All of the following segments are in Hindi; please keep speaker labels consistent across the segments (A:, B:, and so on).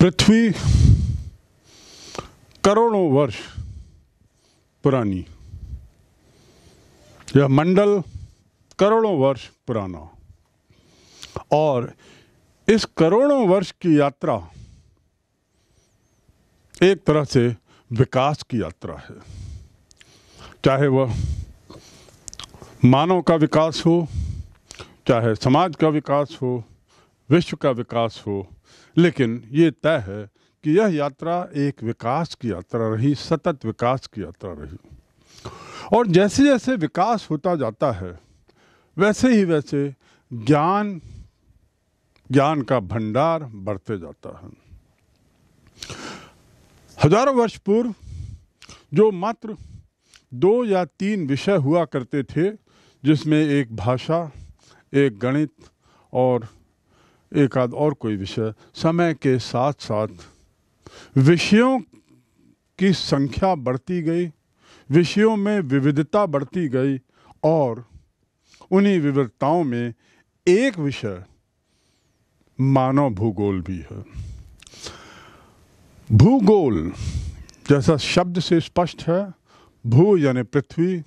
A: पृथ्वी करोड़ों वर्ष पुरानी यह मंडल करोड़ों वर्ष पुराना और इस करोड़ों वर्ष की यात्रा एक तरह से विकास की यात्रा है चाहे वह मानव का विकास हो चाहे समाज का विकास हो विश्व का विकास हो लेकिन ये तय है कि यह यात्रा एक विकास की यात्रा रही सतत विकास की यात्रा रही और जैसे जैसे विकास होता जाता है वैसे ही वैसे ज्ञान ज्ञान का भंडार बढ़ते जाता है हजारों वर्ष पूर्व जो मात्र दो या तीन विषय हुआ करते थे जिसमें एक भाषा एक गणित और एक आध और कोई विषय समय के साथ साथ विषयों की संख्या बढ़ती गई विषयों में विविधता बढ़ती गई और उन्हीं विविधताओं में एक विषय मानव भूगोल भी है भूगोल जैसा शब्द से स्पष्ट है भू यानी पृथ्वी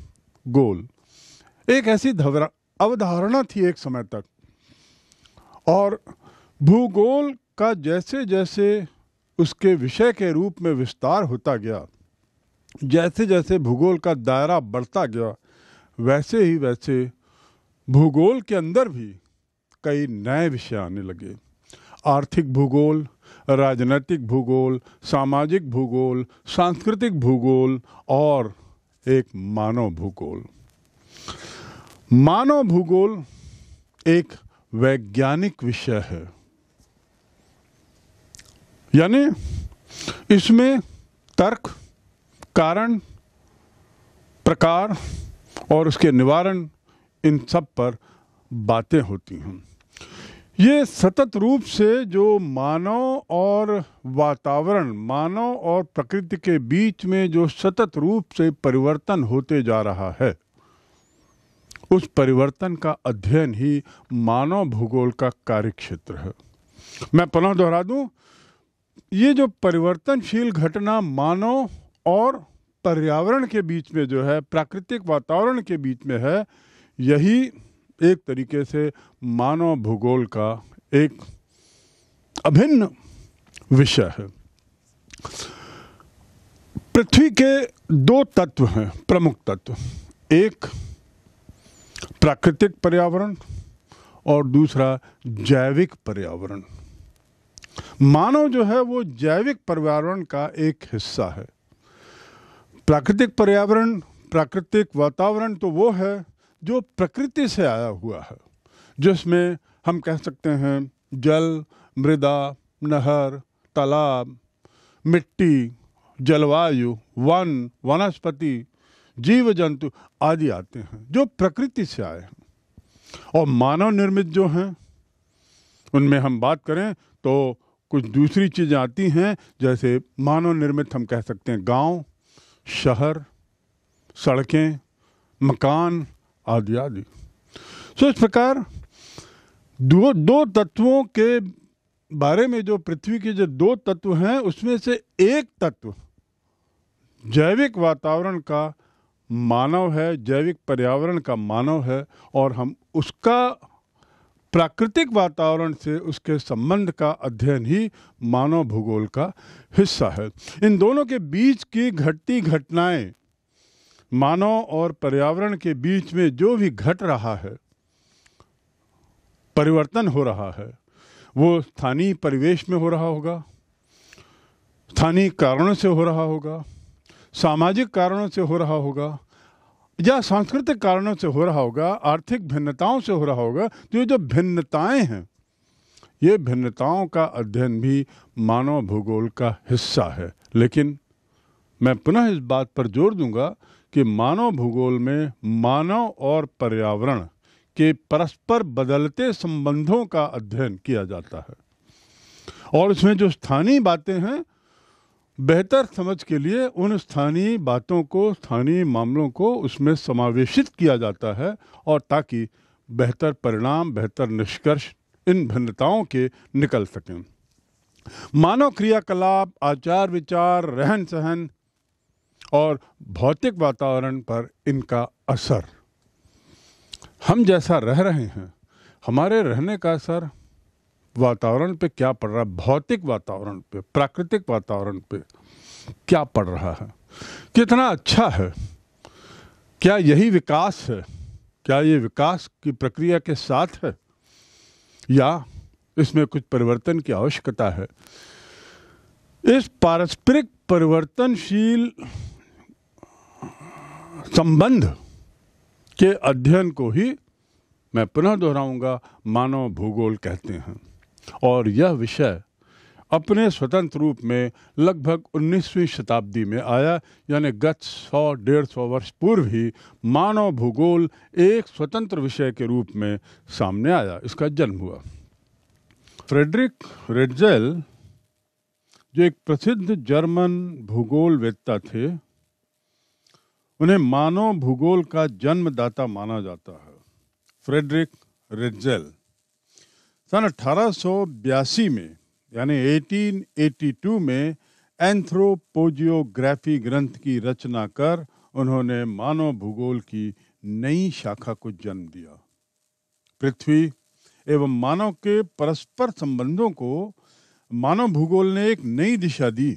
A: गोल एक ऐसी अवधारणा थी एक समय तक और भूगोल का जैसे जैसे उसके विषय के रूप में विस्तार होता गया जैसे जैसे भूगोल का दायरा बढ़ता गया वैसे ही वैसे भूगोल के अंदर भी कई नए विषय आने लगे आर्थिक भूगोल राजनीतिक भूगोल सामाजिक भूगोल सांस्कृतिक भूगोल और एक मानव भूगोल मानव भूगोल एक वैज्ञानिक विषय है यानी इसमें तर्क कारण प्रकार और उसके निवारण इन सब पर बातें होती हैं ये सतत रूप से जो मानव और वातावरण मानव और प्रकृति के बीच में जो सतत रूप से परिवर्तन होते जा रहा है उस परिवर्तन का अध्ययन ही मानव भूगोल का कार्यक्षेत्र है मैं पुनः दोहरा दूं ये जो परिवर्तनशील घटना मानव और पर्यावरण के बीच में जो है प्राकृतिक वातावरण के बीच में है यही एक तरीके से मानव भूगोल का एक अभिन्न विषय है पृथ्वी के दो तत्व हैं प्रमुख तत्व एक प्राकृतिक पर्यावरण और दूसरा जैविक पर्यावरण मानव जो है वो जैविक पर्यावरण का एक हिस्सा है प्राकृतिक पर्यावरण प्राकृतिक वातावरण तो वो है जो प्रकृति से आया हुआ है जिसमें हम कह सकते हैं जल मृदा नहर तालाब मिट्टी जलवायु वन वनस्पति जीव जंतु आदि आते हैं जो प्रकृति से आए हैं और मानव निर्मित जो हैं उनमें हम बात करें तो कुछ दूसरी चीज़ें आती हैं जैसे मानव निर्मित हम कह सकते हैं गांव, शहर सड़कें मकान आदि आदि सो इस प्रकार दो दो तत्वों के बारे में जो पृथ्वी के जो दो तत्व हैं उसमें से एक तत्व जैविक वातावरण का मानव है जैविक पर्यावरण का मानव है और हम उसका प्राकृतिक वातावरण से उसके संबंध का अध्ययन ही मानव भूगोल का हिस्सा है इन दोनों के बीच की घटती घटनाएं मानव और पर्यावरण के बीच में जो भी घट रहा है परिवर्तन हो रहा है वो स्थानीय परिवेश में हो रहा होगा स्थानीय कारणों से हो रहा होगा सामाजिक कारणों से हो रहा होगा या सांस्कृतिक कारणों से हो रहा होगा आर्थिक भिन्नताओं से हो रहा होगा तो ये जो भिन्नताएं हैं ये भिन्नताओं का अध्ययन भी मानव भूगोल का हिस्सा है लेकिन मैं पुनः इस बात पर जोर दूंगा कि मानव भूगोल में मानव और पर्यावरण के परस्पर बदलते संबंधों का अध्ययन किया जाता है और इसमें जो स्थानीय बातें हैं बेहतर समझ के लिए उन स्थानीय बातों को स्थानीय मामलों को उसमें समावेशित किया जाता है और ताकि बेहतर परिणाम बेहतर निष्कर्ष इन भिन्नताओं के निकल सकें मानव क्रियाकलाप आचार विचार रहन सहन और भौतिक वातावरण पर इनका असर हम जैसा रह रहे हैं हमारे रहने का असर वातावरण पे क्या पड़ रहा है भौतिक वातावरण पे प्राकृतिक वातावरण पे क्या पड़ रहा है कितना अच्छा है क्या यही विकास है क्या ये विकास की प्रक्रिया के साथ है या इसमें कुछ परिवर्तन की आवश्यकता है इस पारस्परिक परिवर्तनशील संबंध के अध्ययन को ही मैं पुनः दोहराऊंगा मानव भूगोल कहते हैं और यह विषय अपने स्वतंत्र रूप में लगभग 19वीं शताब्दी में आया यानी गत 100 डेढ़ सौ वर्ष पूर्व ही मानव भूगोल एक स्वतंत्र विषय के रूप में सामने आया इसका जन्म हुआ फ्रेडरिक रेडजेल जो एक प्रसिद्ध जर्मन भूगोल वेत्ता थे उन्हें मानव भूगोल का जन्मदाता माना जाता है फ्रेडरिक रेडजेल सन अठारह में यानी 1882 में एंथ्रोपोजियोग्राफी ग्रंथ की रचना कर उन्होंने मानव भूगोल की नई शाखा को जन्म दिया पृथ्वी एवं मानव के परस्पर संबंधों को मानव भूगोल ने एक नई दिशा दी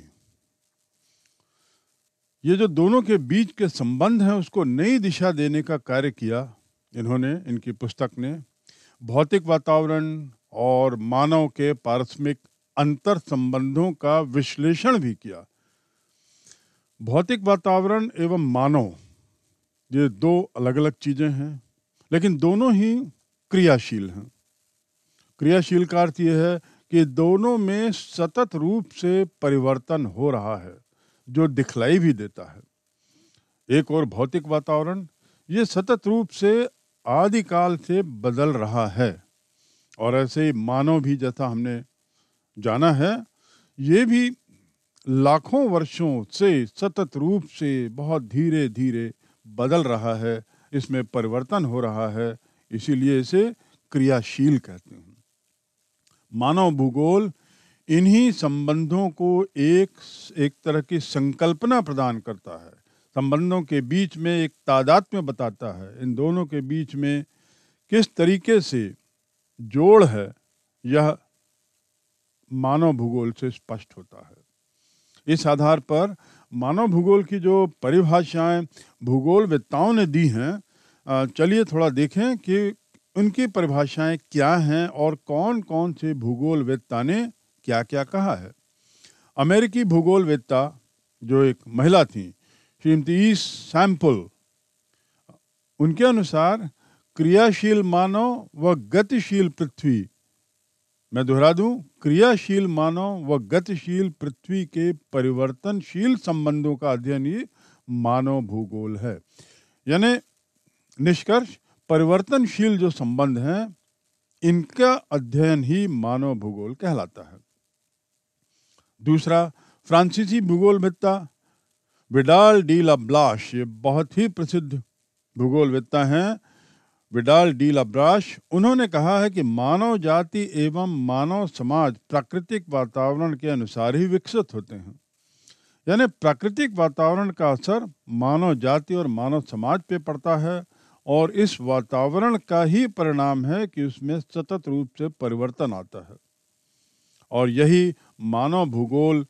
A: ये जो दोनों के बीच के संबंध हैं उसको नई दिशा देने का कार्य किया इन्होंने इनकी पुस्तक ने भौतिक वातावरण और मानव के पारस्मिक अंतर संबंधों का विश्लेषण भी किया भौतिक वातावरण एवं मानव ये दो अलग अलग चीज़ें हैं लेकिन दोनों ही क्रियाशील हैं क्रियाशील का अर्थ यह है कि दोनों में सतत रूप से परिवर्तन हो रहा है जो दिखलाई भी देता है एक और भौतिक वातावरण ये सतत रूप से आदिकाल से बदल रहा है और ऐसे ही मानव भी जैसा हमने जाना है ये भी लाखों वर्षों से सतत रूप से बहुत धीरे धीरे बदल रहा है इसमें परिवर्तन हो रहा है इसीलिए इसे क्रियाशील कहते हैं मानव भूगोल इन्हीं संबंधों को एक एक तरह की संकल्पना प्रदान करता है संबंधों के बीच में एक तादात्म्य में बताता है इन दोनों के बीच में किस तरीके से जोड़ है यह मानव भूगोल से स्पष्ट होता है इस आधार पर मानव भूगोल की जो परिभाषाएं भूगोल वेताओं ने दी हैं चलिए थोड़ा देखें कि उनकी परिभाषाएं क्या हैं और कौन कौन से भूगोल वेत्ता ने क्या क्या कहा है अमेरिकी भूगोल वेत्ता जो एक महिला थी श्रीमती सैम्पल उनके अनुसार क्रियाशील मानव व गतिशील पृथ्वी मैं दोहरा दूं क्रियाशील मानव व गतिशील पृथ्वी के परिवर्तनशील संबंधों का अध्ययन ही मानव भूगोल है यानी निष्कर्ष परिवर्तनशील जो संबंध हैं इनका अध्ययन ही मानव भूगोल कहलाता है दूसरा फ्रांसीसी भूगोलवेत्ता विडाल डी लाब्लाश ये बहुत ही प्रसिद्ध भूगोलवेत्ता हैं विडाल डी लब्राश उन्होंने कहा है कि मानव जाति एवं मानव समाज प्राकृतिक वातावरण के अनुसार ही विकसित होते हैं यानी प्राकृतिक वातावरण का असर मानव जाति और मानव समाज पे पड़ता है और इस वातावरण का ही परिणाम है कि उसमें सतत रूप से परिवर्तन आता है और यही मानव भूगोल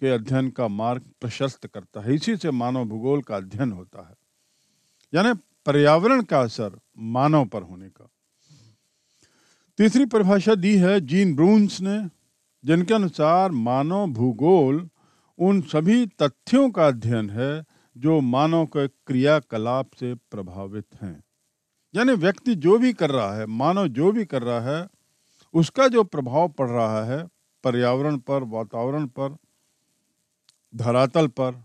A: के अध्ययन का मार्ग प्रशस्त करता है इसी से मानव भूगोल का अध्ययन होता है यानी पर्यावरण का असर मानव पर होने का तीसरी परिभाषा दी है जीन ब्रूंस ने जिनके अनुसार मानव भूगोल उन सभी तथ्यों का अध्ययन है जो मानव के क्रियाकलाप से प्रभावित हैं यानी व्यक्ति जो भी कर रहा है मानव जो भी कर रहा है उसका जो प्रभाव पड़ रहा है पर्यावरण पर वातावरण पर धरातल पर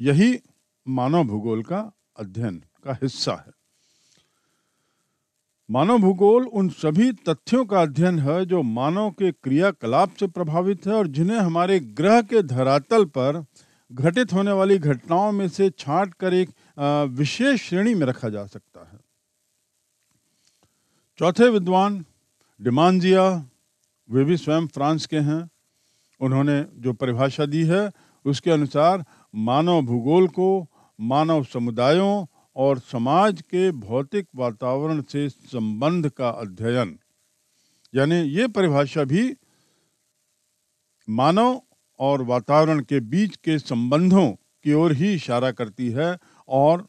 A: यही मानव भूगोल का अध्ययन का हिस्सा है मानव भूगोल उन सभी तथ्यों का अध्ययन है जो मानव के क्रियाकलाप से प्रभावित है और जिन्हें हमारे ग्रह के धरातल पर घटित होने वाली घटनाओं में से छांट कर एक विशेष श्रेणी में रखा जा सकता है चौथे विद्वान डिमांजिया वे भी स्वयं फ्रांस के हैं उन्होंने जो परिभाषा दी है उसके अनुसार मानव भूगोल को मानव समुदायों और समाज के भौतिक वातावरण से संबंध का अध्ययन यानी ये परिभाषा भी मानव और वातावरण के बीच के संबंधों की ओर ही इशारा करती है और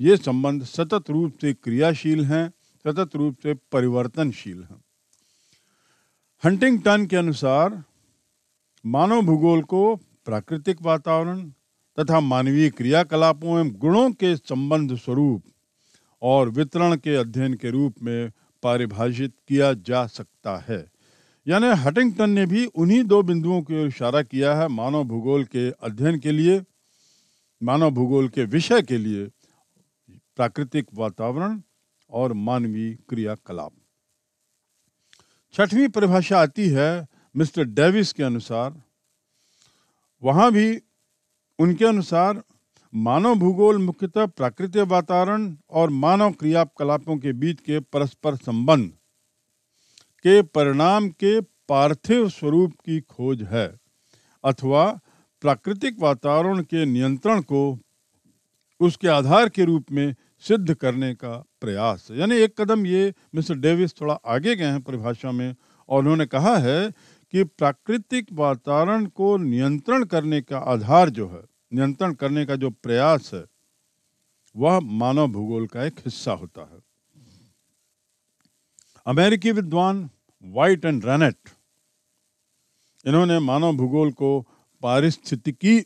A: ये संबंध सतत रूप से क्रियाशील हैं सतत रूप से परिवर्तनशील हैं हंटिंगटन के अनुसार मानव भूगोल को प्राकृतिक वातावरण तथा मानवीय क्रियाकलापों एवं गुणों के संबंध स्वरूप और वितरण के अध्ययन के रूप में परिभाषित किया जा सकता है यानी हटिंगटन ने भी उन्हीं दो बिंदुओं की ओर इशारा किया है मानव भूगोल के अध्ययन के लिए मानव भूगोल के विषय के लिए प्राकृतिक वातावरण और मानवीय क्रियाकलाप छठवीं परिभाषा आती है मिस्टर डेविस के अनुसार वहां भी उनके अनुसार मानव भूगोल मुख्यतः प्राकृतिक वातावरण और मानव क्रियाकलापों के बीच के परस्पर संबंध के परिणाम के पार्थिव स्वरूप की खोज है अथवा प्राकृतिक वातावरण के नियंत्रण को उसके आधार के रूप में सिद्ध करने का प्रयास यानी एक कदम ये मिस्टर डेविस थोड़ा आगे गए हैं परिभाषा में और उन्होंने कहा है कि प्राकृतिक वातावरण को नियंत्रण करने का आधार जो है नियंत्रण करने का जो प्रयास है वह मानव भूगोल का एक हिस्सा होता है अमेरिकी विद्वान वाइट एंड रेनेट इन्होंने मानव भूगोल को पारिस्थितिकी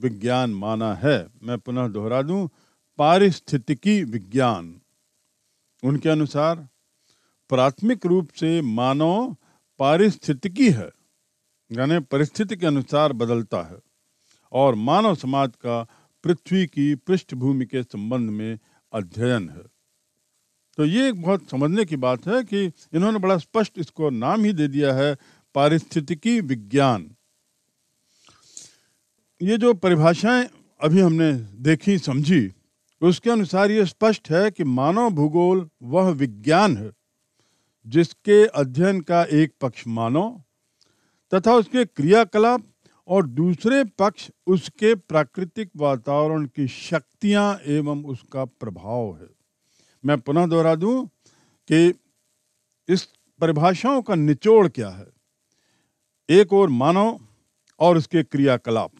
A: विज्ञान माना है मैं पुनः दोहरा दूं पारिस्थितिकी विज्ञान उनके अनुसार प्राथमिक रूप से मानव पारिस्थितिकी है यानी परिस्थिति के अनुसार बदलता है और मानव समाज का पृथ्वी की पृष्ठभूमि के संबंध में अध्ययन है तो ये एक बहुत समझने की बात है कि इन्होंने बड़ा स्पष्ट इसको नाम ही दे दिया है पारिस्थितिकी विज्ञान ये जो परिभाषाएं अभी हमने देखी समझी उसके अनुसार ये स्पष्ट है कि मानव भूगोल वह विज्ञान है जिसके अध्ययन का एक पक्ष मानव तथा उसके क्रियाकलाप और दूसरे पक्ष उसके प्राकृतिक वातावरण की शक्तियां एवं उसका प्रभाव है मैं पुनः दोहरा दूं कि इस परिभाषाओं का निचोड़ क्या है एक ओर मानव और उसके क्रियाकलाप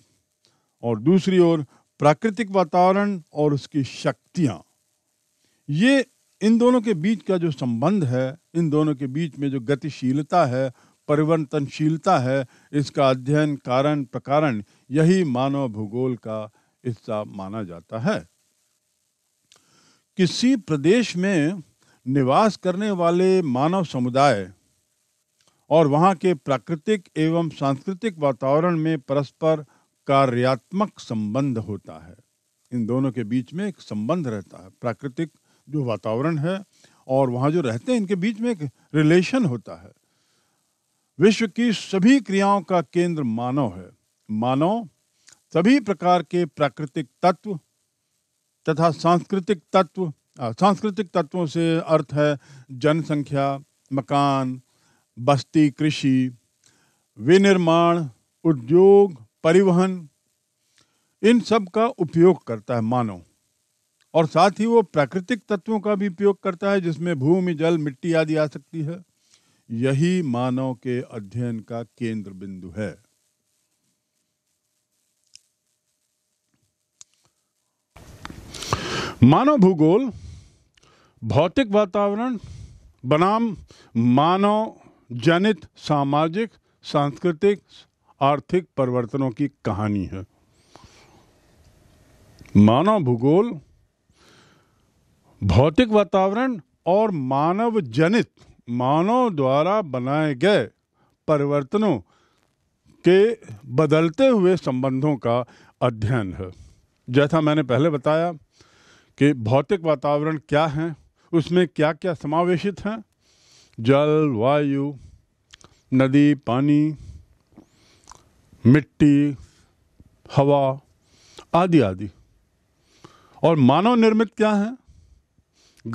A: और दूसरी ओर प्राकृतिक वातावरण और उसकी शक्तियां ये इन दोनों के बीच का जो संबंध है इन दोनों के बीच में जो गतिशीलता है परिवर्तनशीलता है इसका अध्ययन कारण प्रकारण यही मानव भूगोल का हिस्सा माना जाता है किसी प्रदेश में निवास करने वाले मानव समुदाय और वहाँ के प्राकृतिक एवं सांस्कृतिक वातावरण में परस्पर कार्यात्मक संबंध होता है इन दोनों के बीच में एक संबंध रहता है प्राकृतिक जो वातावरण है और वहाँ जो रहते हैं इनके बीच में एक रिलेशन होता है विश्व की सभी क्रियाओं का केंद्र मानव है मानव सभी प्रकार के प्राकृतिक तत्व तथा सांस्कृतिक तत्व सांस्कृतिक तत्वों से अर्थ है जनसंख्या मकान बस्ती कृषि विनिर्माण उद्योग परिवहन इन सब का उपयोग करता है मानव और साथ ही वो प्राकृतिक तत्वों का भी उपयोग करता है जिसमें भूमि जल मिट्टी आदि आ सकती है यही मानव के अध्ययन का केंद्र बिंदु है मानव भूगोल भौतिक वातावरण बनाम मानव जनित सामाजिक सांस्कृतिक आर्थिक परिवर्तनों की कहानी है मानव भूगोल भौतिक वातावरण और मानव जनित मानव द्वारा बनाए गए परिवर्तनों के बदलते हुए संबंधों का अध्ययन है जैसा मैंने पहले बताया कि भौतिक वातावरण क्या है उसमें क्या क्या समावेशित हैं जल वायु नदी पानी मिट्टी हवा आदि आदि और मानव निर्मित क्या है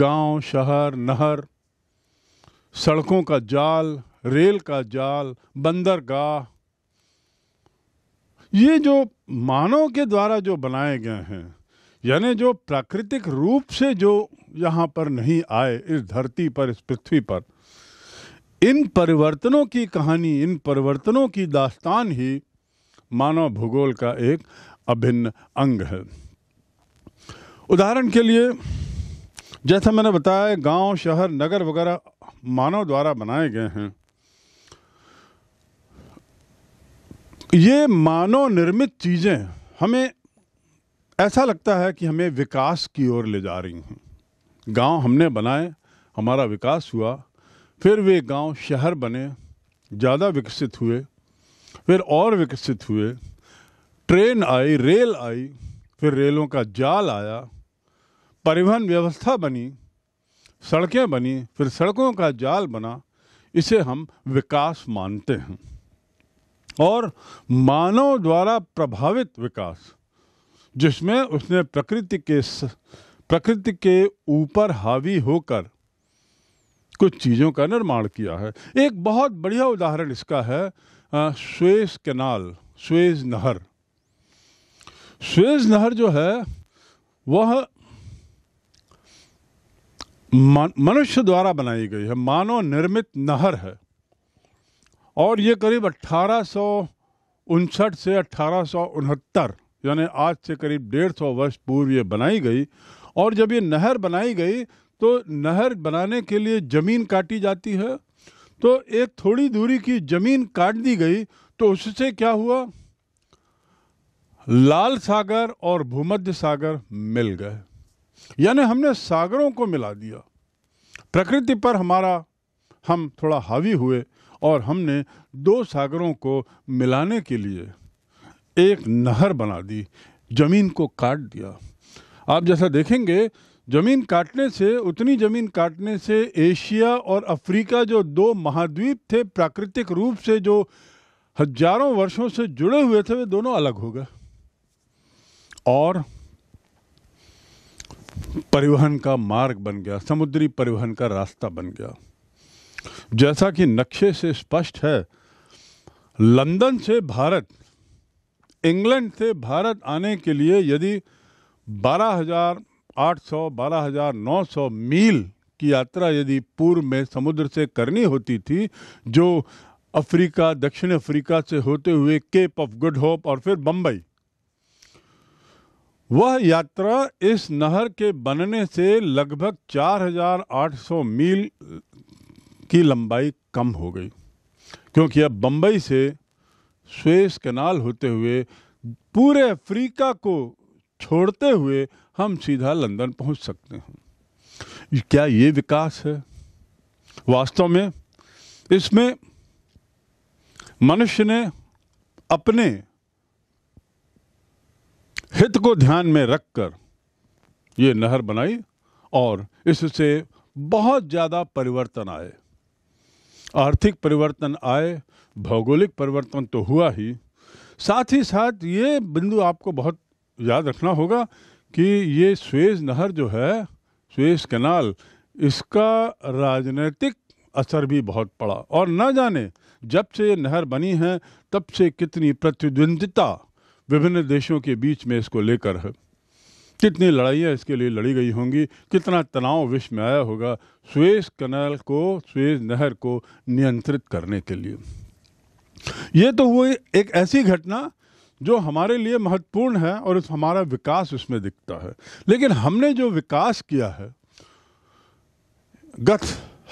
A: गांव शहर नहर सड़कों का जाल रेल का जाल बंदरगाह ये जो मानव के द्वारा जो बनाए गए हैं यानी जो प्राकृतिक रूप से जो यहाँ पर नहीं आए इस धरती पर इस पृथ्वी पर इन परिवर्तनों की कहानी इन परिवर्तनों की दास्तान ही मानव भूगोल का एक अभिन्न अंग है उदाहरण के लिए जैसा मैंने बताया गांव, शहर नगर वगैरह मानव द्वारा बनाए गए हैं ये मानव निर्मित चीज़ें हमें ऐसा लगता है कि हमें विकास की ओर ले जा रही हैं गांव हमने बनाए हमारा विकास हुआ फिर वे गांव शहर बने ज़्यादा विकसित हुए फिर और विकसित हुए ट्रेन आई रेल आई फिर रेलों का जाल आया परिवहन व्यवस्था बनी सड़कें बनी फिर सड़कों का जाल बना इसे हम विकास मानते हैं और मानव द्वारा प्रभावित विकास जिसमें उसने प्रकृति के प्रकृति के ऊपर हावी होकर कुछ चीज़ों का निर्माण किया है एक बहुत बढ़िया उदाहरण इसका है स्वेज कैनाल स्वेज नहर स्वेज नहर जो है वह मनुष्य द्वारा बनाई गई है मानव निर्मित नहर है और ये करीब अट्ठारह से अट्ठारह यानी आज से करीब डेढ़ सौ वर्ष पूर्व ये बनाई गई और जब ये नहर बनाई गई तो नहर बनाने के लिए ज़मीन काटी जाती है तो एक थोड़ी दूरी की ज़मीन काट दी गई तो उससे क्या हुआ लाल सागर और भूमध्य सागर मिल गए यानी हमने सागरों को मिला दिया प्रकृति पर हमारा हम थोड़ा हावी हुए और हमने दो सागरों को मिलाने के लिए एक नहर बना दी जमीन को काट दिया आप जैसा देखेंगे जमीन काटने से उतनी जमीन काटने से एशिया और अफ्रीका जो दो महाद्वीप थे प्राकृतिक रूप से जो हजारों वर्षों से जुड़े हुए थे वे दोनों अलग हो गए और परिवहन का मार्ग बन गया समुद्री परिवहन का रास्ता बन गया जैसा कि नक्शे से स्पष्ट है लंदन से भारत इंग्लैंड से भारत आने के लिए यदि 12,800 12,900 मील की यात्रा यदि पूर्व में समुद्र से करनी होती थी जो अफ्रीका दक्षिण अफ्रीका से होते हुए केप ऑफ गुड होप और फिर बम्बई वह यात्रा इस नहर के बनने से लगभग 4,800 मील की लंबाई कम हो गई क्योंकि अब बम्बई से स्वेस कनाल होते हुए पूरे अफ्रीका को छोड़ते हुए हम सीधा लंदन पहुंच सकते हैं क्या ये विकास है वास्तव में इसमें मनुष्य ने अपने हित को ध्यान में रखकर ये नहर बनाई और इससे बहुत ज़्यादा परिवर्तन आए आर्थिक परिवर्तन आए भौगोलिक परिवर्तन तो हुआ ही साथ ही साथ ये बिंदु आपको बहुत याद रखना होगा कि ये स्वेज नहर जो है स्वेज कैनाल इसका राजनीतिक असर भी बहुत पड़ा और न जाने जब से ये नहर बनी है तब से कितनी प्रतिद्वंदिता विभिन्न देशों के बीच में इसको लेकर है कितनी लड़ाइयाँ इसके लिए लड़ी गई होंगी कितना तनाव विश्व में आया होगा स्वेज कनाल को स्वेज नहर को नियंत्रित करने के लिए ये तो हुई एक ऐसी घटना जो हमारे लिए महत्वपूर्ण है और इस हमारा विकास उसमें दिखता है लेकिन हमने जो विकास किया है गत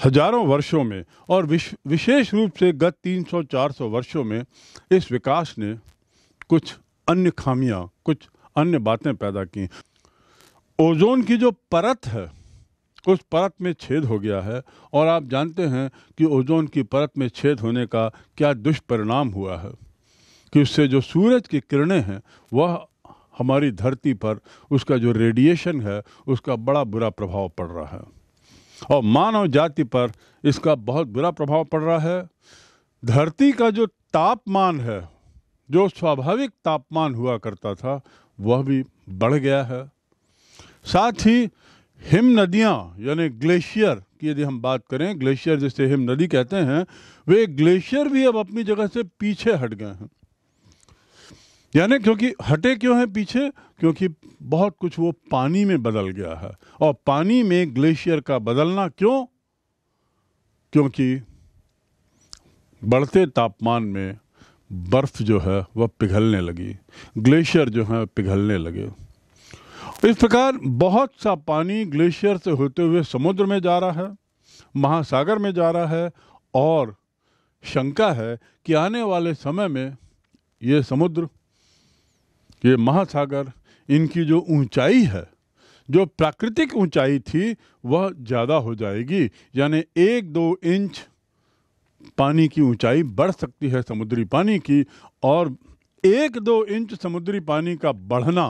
A: हजारों वर्षों में और विश, विशेष रूप से गत 300-400 वर्षों में इस विकास ने कुछ अन्य खामियां कुछ अन्य बातें पैदा की ओजोन की जो परत है उस परत में छेद हो गया है और आप जानते हैं कि ओजोन की परत में छेद होने का क्या दुष्परिणाम हुआ है कि उससे जो सूरज की किरणें हैं वह हमारी धरती पर उसका जो रेडिएशन है उसका बड़ा बुरा प्रभाव पड़ रहा है और मानव जाति पर इसका बहुत बुरा प्रभाव पड़ रहा है धरती का जो तापमान है जो स्वाभाविक तापमान हुआ करता था वह भी बढ़ गया है साथ ही हिम नदियाँ यानी ग्लेशियर की यदि हम बात करें ग्लेशियर जिसे हिम नदी कहते हैं वे ग्लेशियर भी अब अपनी जगह से पीछे हट गए हैं यानी क्योंकि हटे क्यों हैं पीछे क्योंकि बहुत कुछ वो पानी में बदल गया है और पानी में ग्लेशियर का बदलना क्यों क्योंकि बढ़ते तापमान में बर्फ़ जो है वह पिघलने लगी ग्लेशियर जो है पिघलने लगे इस प्रकार बहुत सा पानी ग्लेशियर से होते हुए समुद्र में जा रहा है महासागर में जा रहा है और शंका है कि आने वाले समय में ये समुद्र ये महासागर इनकी जो ऊंचाई है जो प्राकृतिक ऊंचाई थी वह ज़्यादा हो जाएगी यानी एक दो इंच पानी की ऊंचाई बढ़ सकती है समुद्री पानी की और एक दो इंच समुद्री पानी का बढ़ना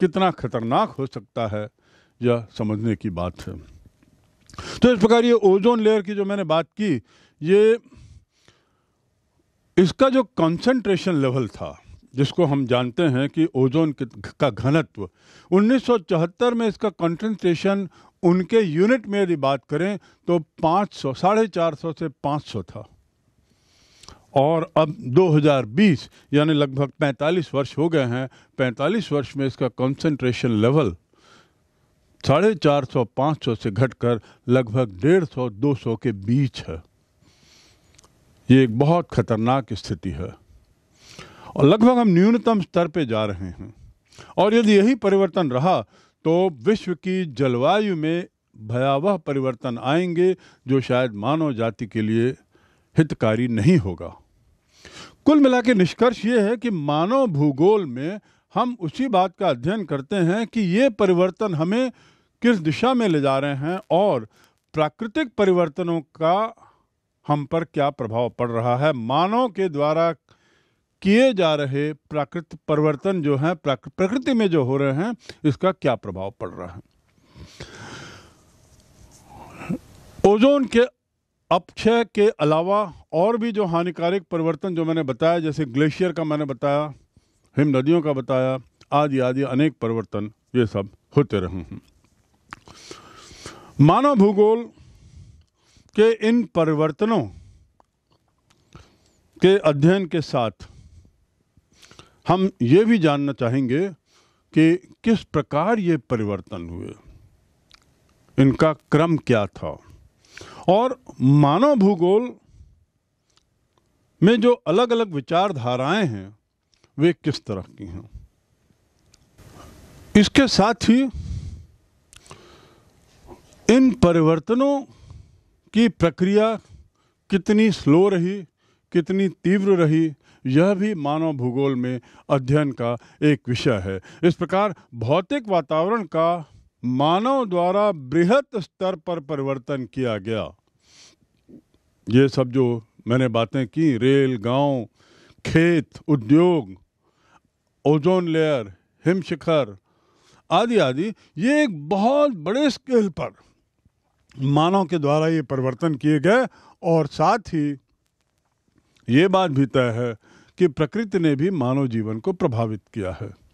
A: कितना खतरनाक हो सकता है यह समझने की बात है तो इस प्रकार ये ओजोन लेयर की जो मैंने बात की ये इसका जो कंसंट्रेशन लेवल था जिसको हम जानते हैं कि ओजोन का घनत्व 1974 में इसका कंसंट्रेशन उनके यूनिट में यदि बात करें तो 500 साढ़े चार सौ से 500 था और अब 2020 यानी लगभग 45 वर्ष हो गए हैं 45 वर्ष में इसका कंसंट्रेशन लेवल साढ़े चार सौ पाँच सौ से घटकर लगभग डेढ़ सौ दो सौ के बीच है ये एक बहुत खतरनाक स्थिति है और लगभग हम न्यूनतम स्तर पे जा रहे हैं और यदि यही परिवर्तन रहा तो विश्व की जलवायु में भयावह परिवर्तन आएंगे जो शायद मानव जाति के लिए हितकारी नहीं होगा कुल मिला के निष्कर्ष ये है कि मानव भूगोल में हम उसी बात का अध्ययन करते हैं कि ये परिवर्तन हमें किस दिशा में ले जा रहे हैं और प्राकृतिक परिवर्तनों का हम पर क्या प्रभाव पड़ रहा है मानव के द्वारा किए जा रहे प्राकृतिक परिवर्तन जो हैं प्रकृति में जो हो रहे हैं इसका क्या प्रभाव पड़ रहा है ओजोन के अपक्षय के अलावा और भी जो हानिकारक परिवर्तन जो मैंने बताया जैसे ग्लेशियर का मैंने बताया हिम नदियों का बताया आदि आदि अनेक परिवर्तन ये सब होते रहे हैं मानव भूगोल के इन परिवर्तनों के अध्ययन के साथ हम ये भी जानना चाहेंगे कि किस प्रकार ये परिवर्तन हुए इनका क्रम क्या था और मानव भूगोल में जो अलग अलग विचारधाराएं हैं वे किस तरह की हैं इसके साथ ही इन परिवर्तनों की प्रक्रिया कितनी स्लो रही कितनी तीव्र रही यह भी मानव भूगोल में अध्ययन का एक विषय है इस प्रकार भौतिक वातावरण का मानव द्वारा बृहद स्तर पर परिवर्तन किया गया ये सब जो मैंने बातें की रेल गांव खेत उद्योग ओजोन लेयर हिमशिखर आदि आदि ये एक बहुत बड़े स्केल पर मानव के द्वारा ये परिवर्तन किए गए और साथ ही ये बात भी तय है कि प्रकृति ने भी मानव जीवन को प्रभावित किया है